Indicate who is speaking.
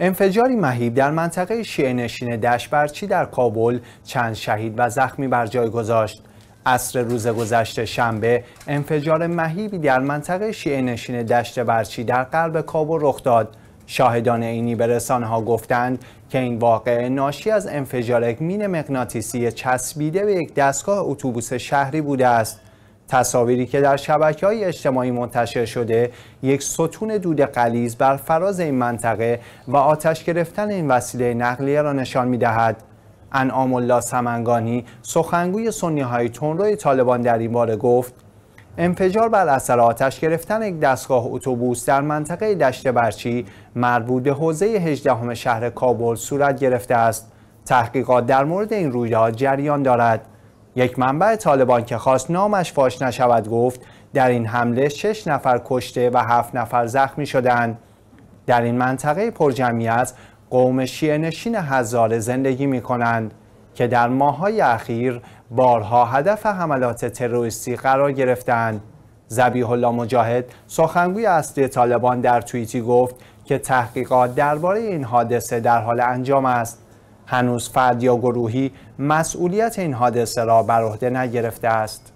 Speaker 1: انفجاری مهیب در منطقه شیعه نشین دشبرچی در کابل چند شهید و زخمی بر جای گذاشت. عصر روز گذشته شنبه انفجار مهیبی در منطقه شیعه نشین دشت برچی در قلب کابل رخ داد. شاهدان عینی به ها گفتند که این واقعه ناشی از انفجار یک مین مغناطیسی چسبیده به یک دستگاه اتوبوس شهری بوده است. تصاویری که در شبکه های اجتماعی منتشر شده یک ستون دود قلیز بر فراز این منطقه و آتش گرفتن این وسیله نقلیه را نشان می دهد. انعام الله سمنگانی سخنگوی سنی های تندروی طالبان در این باره گفت انفجار بر اثر آتش گرفتن یک دستگاه اتوبوس در منطقه دشت برچی مربوط به حوزه 18 شهر کابل صورت گرفته است. تحقیقات در مورد این رویداد جریان دارد. یک منبع طالبان که خواست نامش فاش نشود گفت در این حمله شش نفر کشته و هفت نفر زخمی شدند. در این منطقه پرجمعیت قوم شیعه نشین هزاره زندگی می کنند که در ماهای اخیر بارها هدف حملات تروریستی قرار گرفتند. زبیح الله مجاهد سخنگوی اصلی طالبان در توییتی گفت که تحقیقات درباره این حادثه در حال انجام است هنوز فرد یا گروهی مسئولیت این حادثه را بر عهده نگرفته است